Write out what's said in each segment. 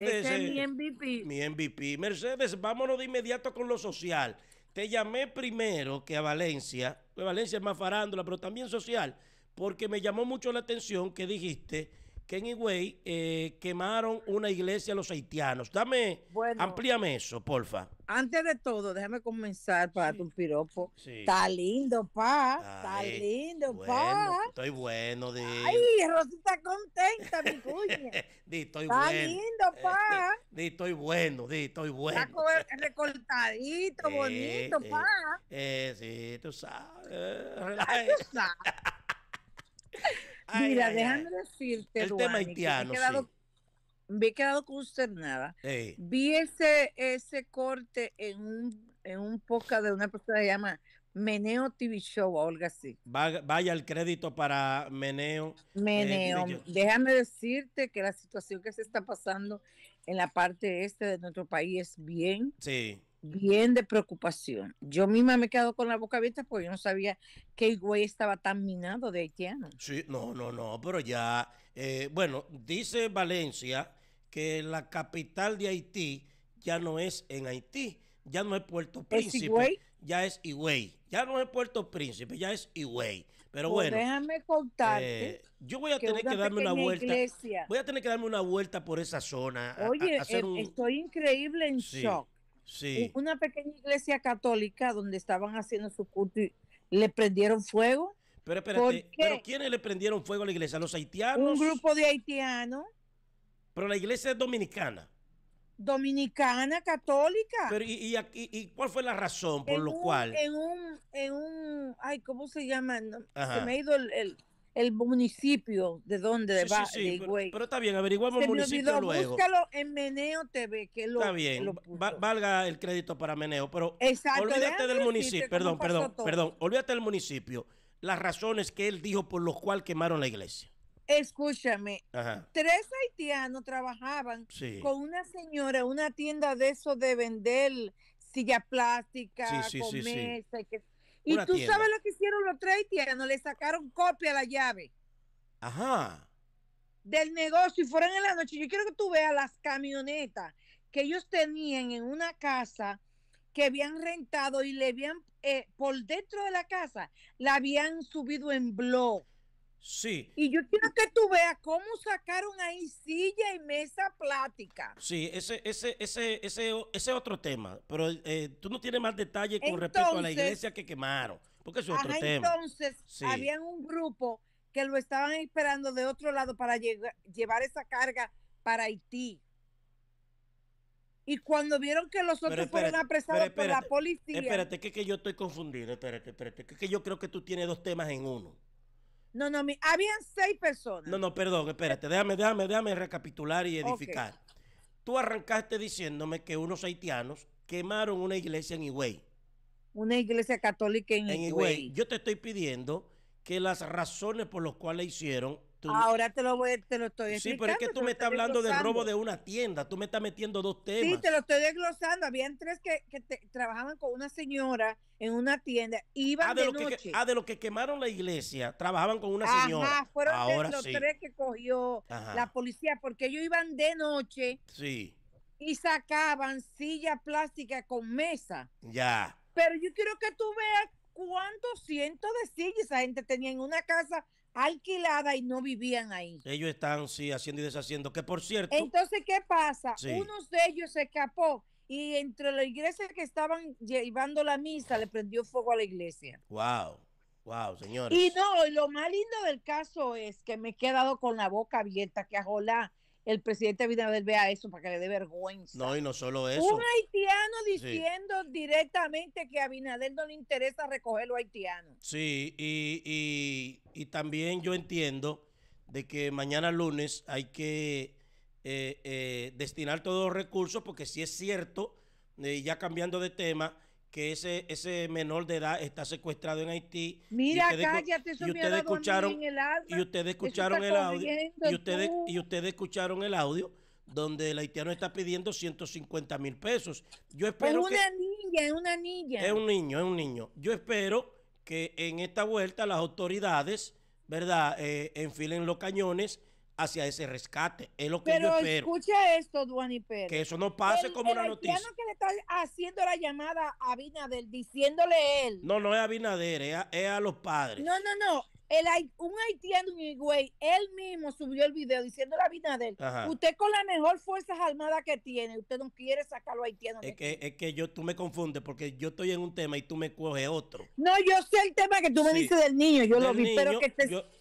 Ese es mi MVP. Mi MVP. Mercedes, vámonos de inmediato con lo social. Te llamé primero que a Valencia. Pues Valencia es más farándula, pero también social, porque me llamó mucho la atención que dijiste que en eh, quemaron una iglesia a los haitianos. Dame, amplíame eso, porfa. Antes de todo, déjame comenzar para tu piropo. Está lindo, pa. Está lindo, pa. Estoy bueno, de. Ay, Rosita contenta, mi cuña. di, estoy bueno. Está lindo, pa. Di, estoy bueno, di, estoy bueno. Está recortadito, eh, bonito, pa. Eh, eh, sí, tú sabes. tú sabes. Mira, déjame decirte, que me, he quedado, consternada. Vi ese, corte en un, en podcast de una persona que se llama Meneo TV Show, Olga sí. vaya el crédito para Meneo. Eh, Meneo, déjame decirte que la situación que se está pasando en la parte este de nuestro país es bien. Sí bien de preocupación. Yo misma me he quedado con la boca abierta porque yo no sabía que Higüey estaba tan minado de haitiano. Sí, no, no, no, pero ya, eh, bueno, dice Valencia que la capital de Haití ya no es en Haití, ya no es Puerto Príncipe. ya es Higüey, ya no es Puerto Príncipe, ya es Higüey. Pero pues bueno, déjame contarte. Eh, yo voy a tener que darme una vuelta. Voy a tener que darme una vuelta por esa zona. Oye, estoy increíble en shock Sí. Una pequeña iglesia católica donde estaban haciendo su culto y le prendieron fuego. Pero espérate, ¿pero quiénes le prendieron fuego a la iglesia? ¿Los haitianos? Un grupo de haitianos. Pero la iglesia es dominicana. Dominicana, católica. Pero ¿y, y, y, cuál fue la razón por lo cual? En un, en un, ay, ¿cómo se llama? se me ha ido el el municipio de donde va sí, sí, pero, está bien, averiguamos el municipio luego. Búscalo en Meneo TV, que lo Está bien, valga el crédito para Meneo, pero olvídate del municipio, perdón, perdón, perdón, olvídate del municipio, las razones que él dijo por los cuales quemaron la iglesia. Escúchame, tres haitianos trabajaban con una señora, una tienda de eso de vender silla plástica, mesa que y tú sabes lo que hicieron los tres no le sacaron copia a la llave. Ajá. Del negocio y fueron en la noche. Yo quiero que tú veas las camionetas que ellos tenían en una casa que habían rentado y le habían, eh, por dentro de la casa, la habían subido en blog. Sí. Y yo quiero que tú veas cómo sacaron ahí silla y mesa plática. Sí, ese, ese, ese, ese, ese otro tema. Pero eh, tú no tienes más detalles con respecto a la iglesia que quemaron. Porque es otro tema. Entonces, había un grupo que lo estaban esperando de otro lado para llevar esa carga para Haití. Y cuando vieron que los otros fueron apresados por la policía. Espérate, que, yo estoy confundido. Espérate, espérate. Que, que yo creo que tú tienes dos temas en uno. No, no, habían seis personas. No, no, perdón, espérate, déjame, déjame, déjame recapitular y edificar. Tú arrancaste diciéndome que unos haitianos quemaron una iglesia en Higüey. Una iglesia católica en, en Yo te estoy pidiendo que las razones por las cuales hicieron Ahora te lo, te lo estoy explicando. Sí, pero es que tú me estás hablando del robo de una tienda, tú me estás metiendo dos temas. Sí, te lo estoy desglosando. Habían tres que, trabajaban con una señora en una tienda, iban ah, de, ah, de los que quemaron la iglesia, trabajaban con una señora. Ah, fueron Ahora de los tres que cogió la policía, porque ellos iban de noche. Sí. Y sacaban silla plástica con mesa. Ya. Pero yo quiero que tú veas cuántos cientos de sillas esa gente tenía en una casa alquilada y no vivían ahí. Ellos están, sí, haciendo y deshaciendo, que por cierto... Entonces, ¿qué pasa? Sí. Uno de ellos se escapó y entre la iglesia que estaban llevando la misa le prendió fuego a la iglesia. Wow. Wow, señores. Y no, lo más lindo del caso es que me he quedado con la boca abierta, que ajolá, el presidente Abinader vea eso para que le dé vergüenza. No, y no solo eso. Un haitiano diciendo directamente que a Abinader no le interesa recoger los haitianos. Sí, y, también yo entiendo de que mañana lunes hay que eh, eh, destinar todos los recursos, porque si es cierto, eh, ya cambiando de tema, que ese, ese menor de edad está secuestrado en Haití. Mira, y ustedes, cállate, y ustedes escucharon, el y ustedes escucharon el audio. Y ustedes, y ustedes escucharon el audio donde el haitiano está pidiendo 150 mil pesos. Yo espero es una niña, es una niña. Es un niño, es un niño. Yo espero que en esta vuelta las autoridades, ¿verdad?, eh, enfilen los cañones hacia ese rescate. Es lo que Pero yo espero. escucha esto, y Pérez. Que eso no pase como una noticia. que le está haciendo la llamada a Abinader, diciéndole él. No, no es Abinader, es es a los padres. No, no, no. El, un haitiano en Higüey, él mismo subió el video diciendo la vida de Usted con las mejor fuerzas armadas que tiene, usted no quiere sacar a los haitianos. Es que, es que yo, tú me confundes porque yo estoy en un tema y tú me coges otro. No, yo sé el tema que tú me dices del niño, yo lo vi, pero que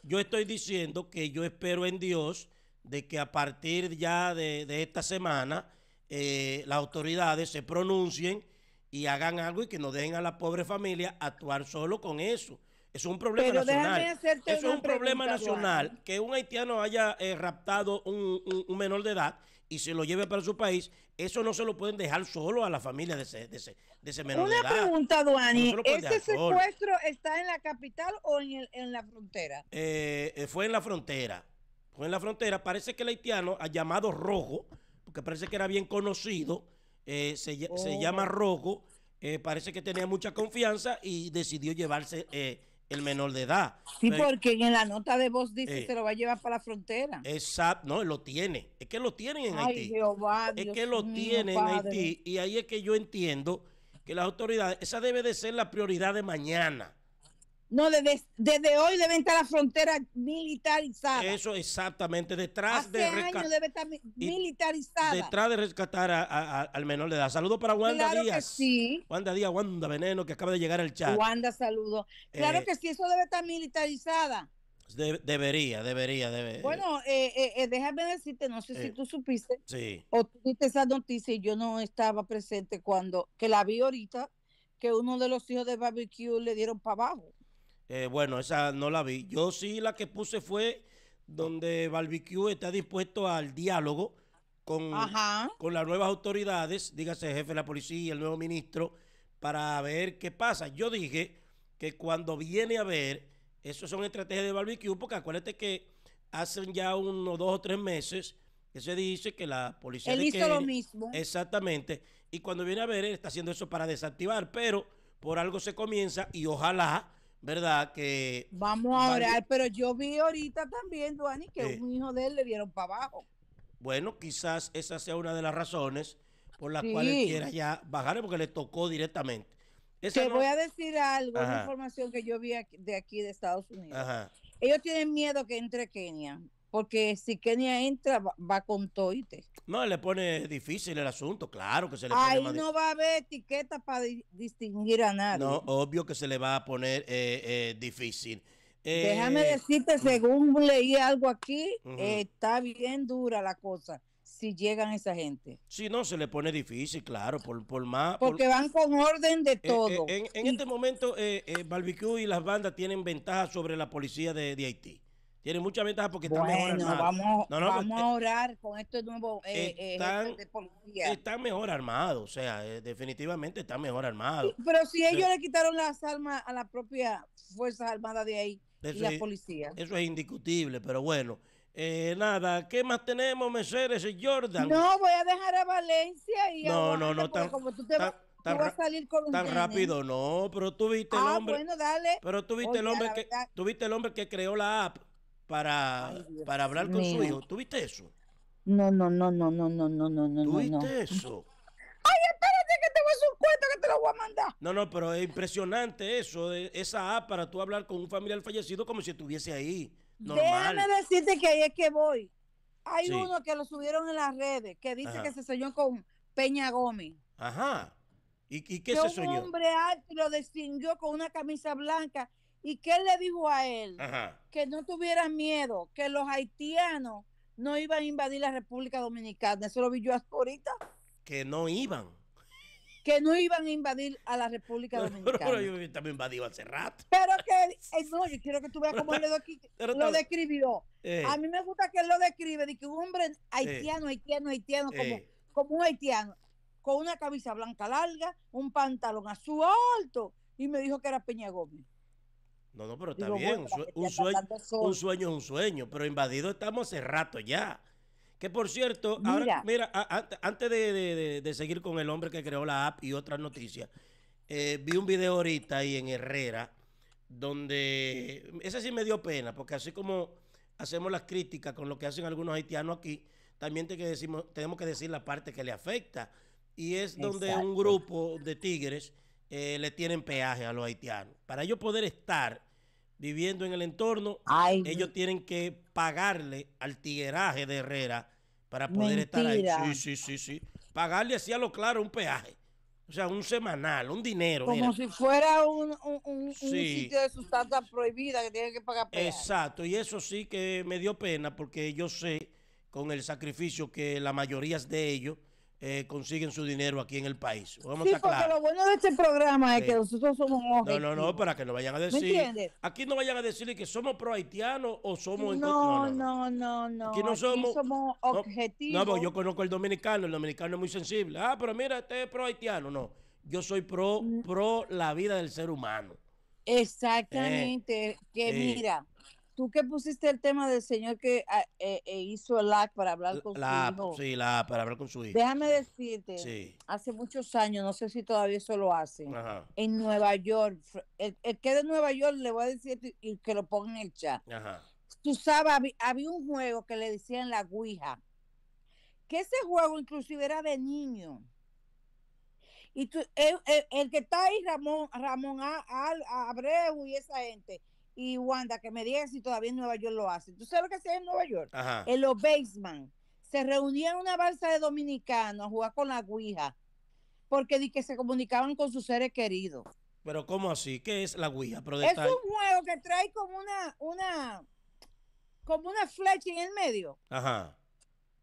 yo, estoy diciendo que yo espero en Dios de que a partir ya de, de esta semana eh, las autoridades se pronuncien y hagan algo y que no dejen a la pobre familia actuar solo con eso eso es un problema nacional. Eso es un problema nacional que un haitiano haya eh, raptado un, un, menor de edad y se lo lleve para su país. Eso no se lo pueden dejar solo a la familia de ese, de de ese menor de edad. Una pregunta, Duani. ¿Ese secuestro está en la capital o en, la frontera? Eh, eh, fue en la frontera. Fue en la frontera. Parece que el haitiano, ha llamado Rojo, porque parece que era bien conocido, se, se, oh. llama Rojo. parece que tenía mucha confianza y decidió llevarse el menor de edad. Sí, porque en la nota de voz dice que eh. se lo va a llevar para la frontera. Exacto, no, lo tiene. Es que lo tienen en Haití. es que lo tienen en Haití. Y ahí es que yo entiendo que las autoridades, esa debe de ser la prioridad de mañana. No, desde, desde, hoy debe estar la frontera militarizada. Eso exactamente, detrás de debe estar militarizada. Detrás de rescatar al menor le da. Saludos para Wanda Díaz. Que sí. Wanda Díaz, Wanda Veneno, que acaba de llegar al chat. Wanda, saludo Claro eh, que sí, eso debe estar militarizada. debería, debería, debería. Bueno, eh, eh, déjame decirte, no sé si tú supiste sí. o tuviste esa noticia y yo no estaba presente cuando, que la vi ahorita, que uno de los hijos de Barbecue le dieron para abajo. Eh, bueno, esa no la vi. Yo sí la que puse fue donde Barbecue está dispuesto al diálogo con, con las nuevas autoridades, dígase jefe de la policía, y el nuevo ministro, para ver qué pasa. Yo dije que cuando viene a ver, eso son estrategias de Barbecue, porque acuérdate que hacen ya unos dos o tres meses que se dice que la policía... Él hizo lo mismo. Exactamente. Y cuando viene a ver, él está haciendo eso para desactivar, pero por algo se comienza y ojalá ¿verdad? Que vamos a orar, pero yo vi ahorita también, Duani, que un hijo de él le dieron para abajo. Bueno, quizás esa sea una de las razones por las cuales quiera ya bajarle, porque le tocó directamente. Te voy a decir algo, una información que yo vi de aquí de Estados Unidos. Ellos tienen miedo que entre Kenia porque si Kenia entra, va, con toite. No, le pone difícil el asunto, claro que se le pone Ahí no va a haber etiqueta para distinguir a nadie. No, obvio que se le va a poner eh, eh, difícil. Déjame eh, decirte, mm. según leí algo aquí, está bien dura la cosa si llegan esa gente. Si no, se le pone difícil, claro, por, por más... Porque van con orden de todo. en, este momento, Barbecue y las bandas tienen ventaja sobre la policía de Haití. Tienen mucha ventaja porque están mejor armados. Vamos, vamos eh, a orar con estos nuevos eh, eh de policía. Están mejor armados, o sea, eh, definitivamente están mejor armados. pero si ellos le quitaron las armas a las propias Fuerzas Armadas de ahí y la policía. Eso es indiscutible, pero bueno. Eh, nada, ¿qué más tenemos, Mercedes y Jordan? No, voy a dejar a Valencia y no, a no, no, tan, como tú te tan, vas, a salir con tan rápido, no, pero tú viste el ah, hombre. Bueno, dale. Pero tú viste el hombre que tú viste el hombre que creó la app para, para hablar con su hijo. ¿Tuviste eso? No, no, no, no, no, no, no, no, no. ¿Tuviste eso? Ay, espérate que te voy un cuento que te lo voy a mandar. No, no, pero es impresionante eso, esa app para tú hablar con un familiar fallecido como si estuviese ahí. Normal. Déjame decirte que ahí es que voy. Hay uno que lo subieron en las redes que dice que se soñó con Peña Gómez. Ajá. ¿Y, qué que se soñó? Un hombre alto lo distinguió con una camisa blanca ¿Y qué le dijo a él? Que no tuviera miedo, que los haitianos no iban a invadir la República Dominicana. Eso lo vi yo hasta ahorita. Que no iban. Que no iban a invadir a la República Dominicana. Pero, yo también invadido hace rato. Pero que, eh, no, yo quiero que tú veas cómo él lo, describió. Eh. A mí me gusta que él lo describe, de que un hombre haitiano, eh. haitiano, haitiano, como, como un haitiano, con una camisa blanca larga, un pantalón azul alto, y me dijo que era Peña Gómez. No, no, pero está bien. un, sueño, un sueño es un sueño, pero invadido estamos hace rato ya. Que por cierto, ahora, mira antes de, seguir con el hombre que creó la app y otras noticias, eh, vi un video ahorita ahí en Herrera, donde ese sí me dio pena, porque así como hacemos las críticas con lo que hacen algunos haitianos aquí, también tenemos que decir la parte que le afecta. Y es donde un grupo de tigres eh, le tienen peaje a los haitianos. Para ellos poder estar viviendo en el entorno, ellos tienen que pagarle al tigueraje de Herrera para poder estar ahí. Sí, sí, sí, sí. Pagarle así a lo claro un peaje. O sea, un semanal, un dinero. Como si fuera un, un, un, sitio de sustancia prohibida que tienen que pagar peaje. Exacto, y eso sí que me dio pena porque yo sé con el sacrificio que la mayoría de ellos eh, consiguen su dinero aquí en el país. sí, porque lo bueno de este programa es que nosotros somos objetivos. No, no, no, para que no vayan a decir. Aquí no vayan a decir que somos pro haitianos o somos. No, no, no, no. no, Aquí no somos. objetivos. No, yo conozco el dominicano, el dominicano es muy sensible. Ah, pero mira, este es pro haitiano. No, yo soy pro, mm. pro la vida del ser humano. Exactamente, eh, que mira tú que pusiste el tema del señor que ah, eh, eh, hizo el app para hablar con la, su hijo. Sí, la para hablar con su hijo. Déjame decirte, hace muchos años, no sé si todavía eso lo hacen, en Nueva York, el, que que de Nueva York le voy a decir y que lo ponga en el chat. Ajá. Tú sabes, había, un juego que le decían la Ouija, que ese juego inclusive era de niño. Y tú, el, que está ahí, Ramón, Ramón Abreu y esa gente, y Wanda que me digan si todavía en Nueva York lo hacen. ¿Tú sabes lo que hace en Nueva York? Ajá. En los basements. Se reunían una balsa de dominicanos a jugar con la guija porque di que se comunicaban con sus seres queridos. Pero ¿cómo así? ¿Qué es la guija? es un juego que trae como una, una, como una flecha en el medio. Ajá.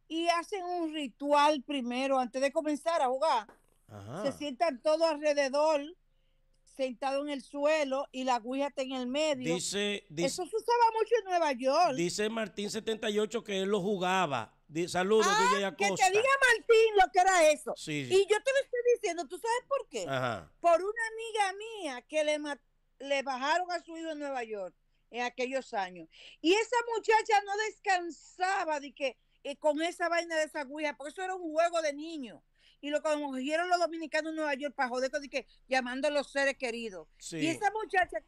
Y hacen un ritual primero antes de comenzar a jugar. Ajá. Se sientan todos alrededor sentado en el suelo y la guija está en el medio. Eso se usaba mucho en Nueva York. Dice Martín 78 que él lo jugaba. Saludos, ah, Que te diga Martín lo que era eso. Y yo te lo estoy diciendo, ¿tú sabes por qué? Por una amiga mía que le, le bajaron a su hijo en Nueva York en aquellos años. Y esa muchacha no descansaba de que eh, con esa vaina de esa guija, porque eso era un juego de niños y lo cogieron los dominicanos en Nueva York para joder que llamando a los seres queridos. Y esa muchacha,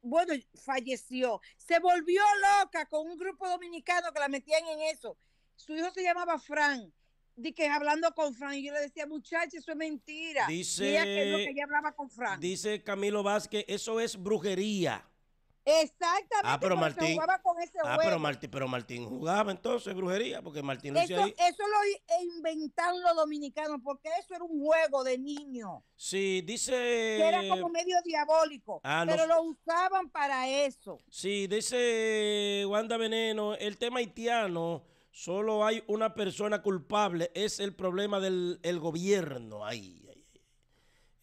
bueno, falleció, se volvió loca con un grupo dominicano que la metían en eso. Su hijo se llamaba Fran. Di hablando con Fran, y yo le decía, muchacha, eso es mentira. Dice, que, ella hablaba con Dice Camilo Vázquez, eso es brujería. Exactamente. Ah, pero Martín. Jugaba ah, pero Martín, pero Martín jugaba entonces brujería, porque Martín no eso, hacía Eso lo eh, inventaron los dominicanos, porque eso era un juego de niño Sí, dice. era como medio diabólico. Ah, pero lo usaban para eso. Sí, dice Wanda Veneno, el tema haitiano. Solo hay una persona culpable, es el problema del gobierno. Ay,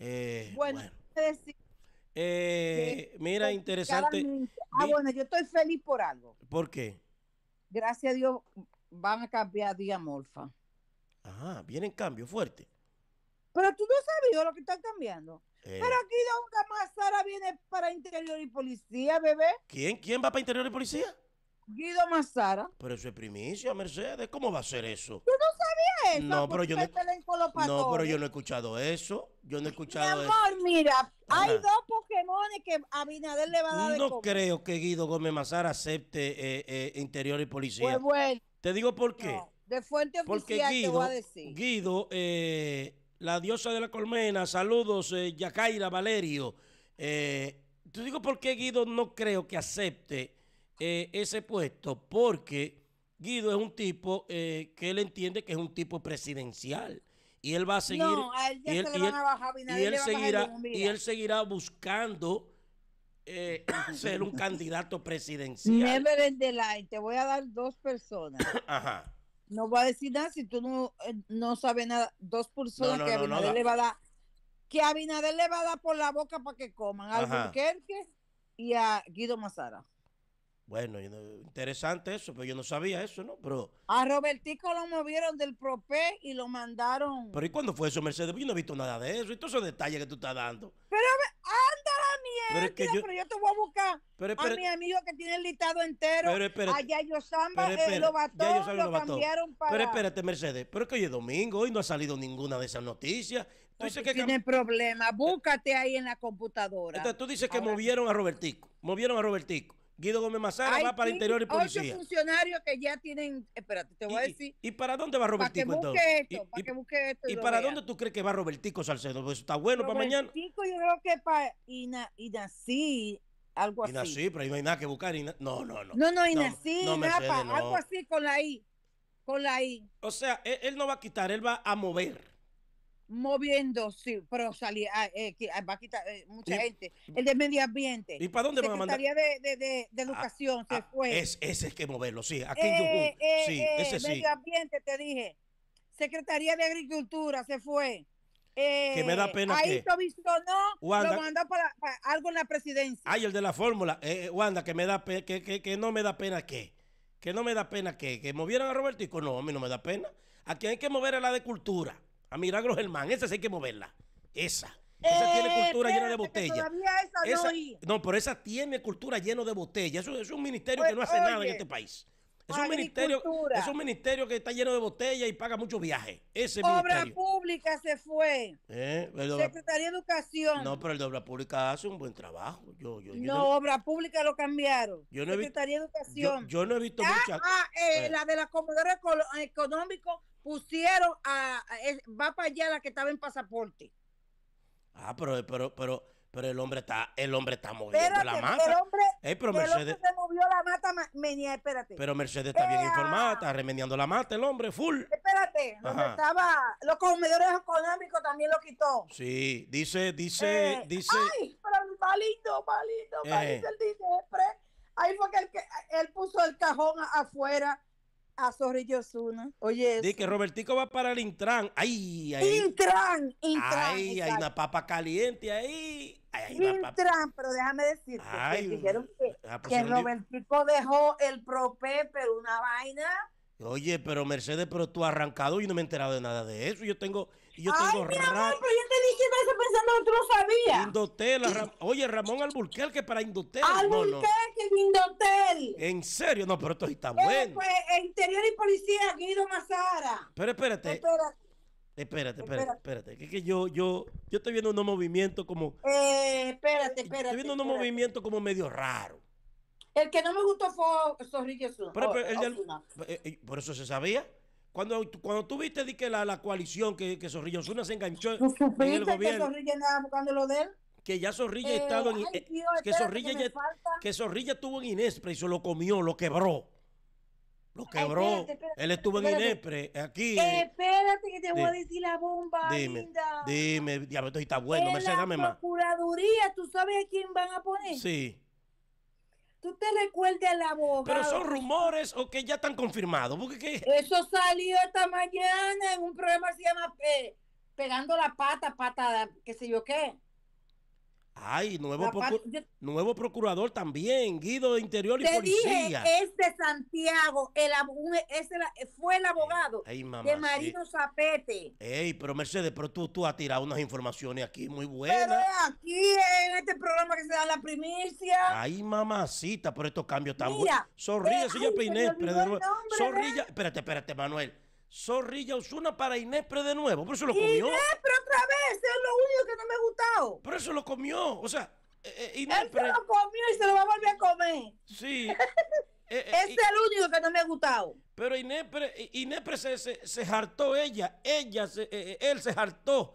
eh, bueno, eh, mira, interesante. Ah, bueno, yo estoy feliz por algo. ¿Por qué? Gracias a Dios van a cambiar Morfa ah, viene vienen cambio fuerte Pero tú no sabías lo que están cambiando. Eh. Pero aquí más Sara viene para Interior y Policía, bebé. ¿Quién? ¿Quién va para Interior y Policía? Guido Mazara. Pero eso es primicia, Mercedes. ¿Cómo va a ser eso? Yo no sabía eso. No, pero yo no, no, pero yo no he escuchado eso. Yo no he escuchado Mi amor, mira, hay dos Pokémon que Abinader le va a dar. No creo que Guido Gómez Mazara acepte eh, eh, interior y policía. Pues bueno. Te digo por qué. de fuente oficial te voy a decir. Guido, eh, la diosa de la colmena, saludos, Yacaira Valerio. te digo por qué Guido no creo que acepte eh, ese puesto porque Guido es un tipo eh, que él entiende que es un tipo presidencial y él va a seguir y, él, y, él, seguirá, y él seguirá buscando eh, ser un candidato presidencial. Never Te voy a dar dos personas. No voy a decir nada si tú no, no sabes nada. Dos personas que Abinader le va a dar. Que Abinader le va a dar por la boca para que coman. A que y a Guido Mazara. Bueno, interesante eso, pero yo no sabía eso, ¿no? Pero a Robertico lo movieron del Propé y lo mandaron. Pero ¿y cuándo fue eso, Mercedes? Pues yo no he visto nada de eso y todos esos detalles que tú estás dando. Pero anda la mierda, pero, yo... te voy a buscar a mi amigo que tiene el listado entero. Pero, a Yayo Samba, eh, lo bató, Pero espérate, Mercedes, pero es que hoy es domingo y no ha salido ninguna de esas noticias. Tú dices pues que tiene problema, búscate ahí en la computadora. tú dices que movieron a Robertico, movieron a Robertico. Guido Gómez Mazara va para Interior y Policía. Hay funcionarios que ya tienen. Espérate, te voy a decir. ¿Y, para dónde va Robertico para que busque Esto, para que busque esto. ¿Y, para dónde tú crees que va Robertico Salcedo? eso pues, está bueno para mañana. Robertico, yo creo que para y nací algo así. Inací, pero ahí no hay nada que buscar. no, no, no. No, no, y no, no Napa, algo así con la I. Con la I. O sea, él no va a quitar, él va a mover moviendo, sí, pero salía, ah, eh, ah, va a quitar eh, mucha gente. El de medio ambiente. ¿Y para dónde van a mandar? Secretaría de, de, de, ah, Educación se fue. Es, ese es que moverlo, sí. Aquí en eh, sí, ese medio ambiente, te dije. Secretaría de Agricultura se fue. que me da pena ahí lo visto, no, lo mandó para, algo en la presidencia. Ay, el de la fórmula. Wanda, que me da que, que, no me da pena que que no me da pena que, que movieran a Roberto y No, a mí no me da pena. Aquí hay que mover a la de cultura a Milagros Germán, esa sí hay que moverla. Esa. Esa eh, tiene cultura llena de botellas. Esa, no, no, pero esa tiene cultura llena de botella Eso, es un ministerio que pues, no hace nada en este país. Es un, ministerio, es un ministerio que está lleno de botella y paga muchos viajes. Ese obra pública se fue. Eh, Secretaría de Educación. No, pero el de obra pública hace un buen trabajo. Yo, no, obra pública lo cambiaron. Secretaría de Educación. Yo, no he visto ah, mucha ah, eh, la de la Comodora económica pusieron a, va para allá la que estaba en pasaporte. Ah, pero, pero, pero, pero el hombre está, el hombre está moviendo la mata. El hombre, pero Mercedes, movió la mata, espérate. Pero Mercedes está bien informada, está remediando la mata, el hombre, full. Espérate, estaba, los comedores económicos también lo quitó. Sí, dice, dice, eh, dice. Ay, pero malito, malito, malito, el eh. dice, Ahí fue que él puso el cajón afuera a ah, Zorrillo Oye, di que Robertico va para el Intran. Ay, ay. Intran, Intran. Ay, hay una papa caliente ahí. Ay, hay Intran, pero déjame decirte ay, dijeron que, ah, pues que Robertico dejó el prope, pero una vaina. Oye, pero Mercedes, pero tú arrancado y no me he enterado de nada de eso. Yo tengo Ay, mi amor, pero yo te dije que estás pensando que tú no sabías. Indotel, oye, Ramón Alburquerque que para Indotel. Alburquerque no, no. Indotel. En serio, no, pero esto está eh, bueno. pues, Interior y Policía, Guido Mazara. Pero espérate. Espérate. Espérate, espérate, espérate. Que, que yo, yo, yo estoy viendo unos movimientos como. Eh, espérate, espérate. Estoy viendo unos movimientos como medio raro. El que no me gustó fue Zorrillo Sur. Pero, eh, eh, por eso se sabía. Cuando, cuando tú viste di que la, la coalición que, que Zorrilla Osuna se enganchó pues, en el gobierno. que de él? Que ya Zorrilla eh, en, eh, que Zorrilla que, estuvo en Inespre y se lo comió, lo quebró. Lo quebró. Él estuvo en en pre aquí. Eh, espérate que te voy a decir la bomba, dime, linda. Dime, diablo, está bueno, en me más. La procuraduría, ¿tú sabes a quién van a poner? Sí tú te recuerdes la boca. Pero son rumores o que ya están confirmados. Porque Eso salió esta mañana en un programa que se llama eh, Pegando la pata, pata, qué sé yo qué. Ay, nuevo, nuevo procurador también, Guido de Interior y Policía. Dije, este es Santiago, el, este fue el eh, abogado de Marino Zapete. Ey, pero Mercedes, pero tú, tú has tirado unas informaciones aquí muy buenas. Pero aquí, en este programa que se da la primicia. Ay, mamacita, por estos cambios tan buenos. Sonríe, eh, señor Peinés. Sorrilla, espérate, espérate, Manuel. Zorrilla Osuna para Inepre de nuevo. Por eso lo comió. Inepre otra vez, es lo único que no me ha gustado. Por eso lo comió. O sea, eh, eh Él lo comió y se lo va a volver a comer. Sí. Este es el único que no me ha gustado. Pero Inepre, Inepre se, se, hartó ella, ella, se, él se hartó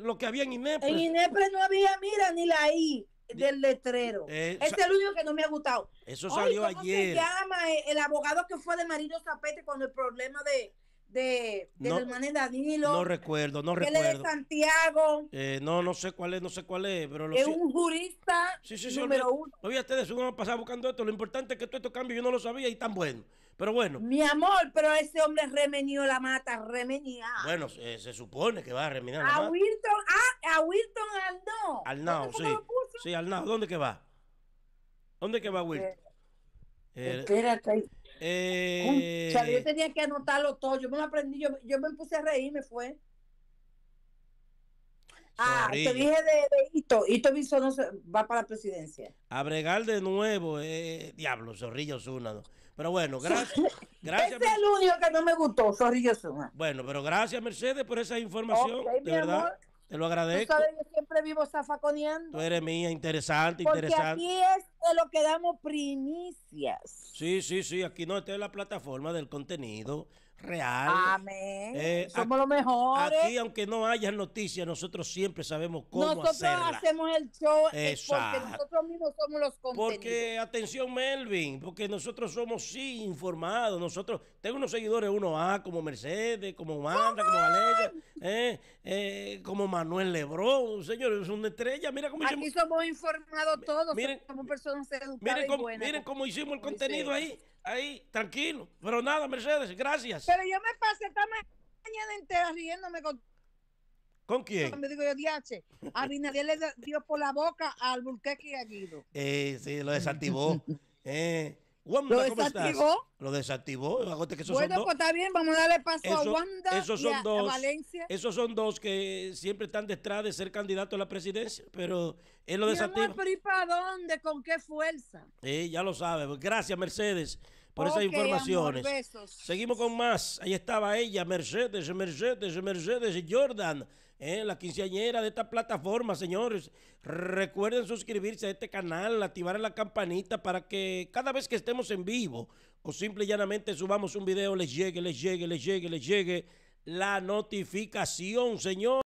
lo que había en Inepre. En Inepre no había, mira, ni la I del letrero. es el único que no me ha gustado. Eso salió ayer. Se llama el, abogado que fue de Marino Zapete cuando el problema de, de, de no, Danilo. No recuerdo, no recuerdo. Él es de Santiago. Eh, no, no sé cuál es, no sé cuál es, pero lo Es un jurista sí, sí, sí, número uno. No vi a ustedes, uno pasaba a pasar buscando esto. Lo importante es que todo esto cambio yo no lo sabía y tan bueno. Pero bueno. Mi amor, pero ese hombre remenió la mata, remenía. Bueno, se supone que va a remeniar la a Wilton, ah, a Wilton Arnau. Arnau, sí. Sí, Arnau, ¿dónde que va? ¿Dónde que va Wilton? Eh, eh espérate. Eh... yo tenía que anotarlo todo. Yo me lo aprendí, yo, yo me puse a reír, me fue. Ah, te dije de, Hito, Ito. Ito no va para la presidencia. a bregar de nuevo, eh, eh diablo, Zorrillo Zuna. Pero bueno, gracias. gracias es el único que no me gustó, Zorrillo Zuna. Bueno, pero gracias, Mercedes, por esa información. verdad. Te lo agradezco. yo siempre vivo zafaconeando. Tú eres mía, interesante, Porque interesante. Aquí es de lo que damos primicias. Sí, sí, sí, aquí no, está es la plataforma del contenido real. Amén. Eh, somos los mejores. Aquí, aunque no haya noticias, nosotros siempre sabemos cómo hacerla. Nosotros hacemos el show eh, porque nosotros mismos somos los contenidos. Porque, atención, Melvin, porque nosotros somos sí informados. Nosotros, tengo unos seguidores uno a como Mercedes, como Wanda, como Valeria, eh, como Manuel Lebrón. señores, es una estrella. Mira cómo Aquí somos, informados todos. Miren, somos personas miren cómo, hicimos el contenido ahí, ahí, tranquilo. Pero nada, Mercedes, gracias. Pero yo me pasé esta mañana entera riéndome con... ¿Con quién? Me digo yo, DH, a Binadiel le dio por la boca al Burqueque y aguido Eh, sí, lo desactivó. eh. ¿Lo desactivó? Lo desactivó. bueno, pues está bien, vamos a darle paso a Wanda a, dos, Valencia. Esos son dos que siempre están detrás de ser candidato a la presidencia, pero él lo desactivó Amor, pero ¿y para dónde? ¿Con qué fuerza? Eh, ya lo sabe. Gracias, Mercedes, por esas informaciones. Seguimos con más. Ahí estaba ella, Mercedes, Mercedes, Mercedes, Jordan. ¿eh? la quinceañera de esta plataforma, señores. Recuerden suscribirse a este canal, activar la campanita para que cada vez que estemos en vivo o simple y llanamente subamos un video, les llegue, les llegue, les llegue, les llegue la notificación, señor.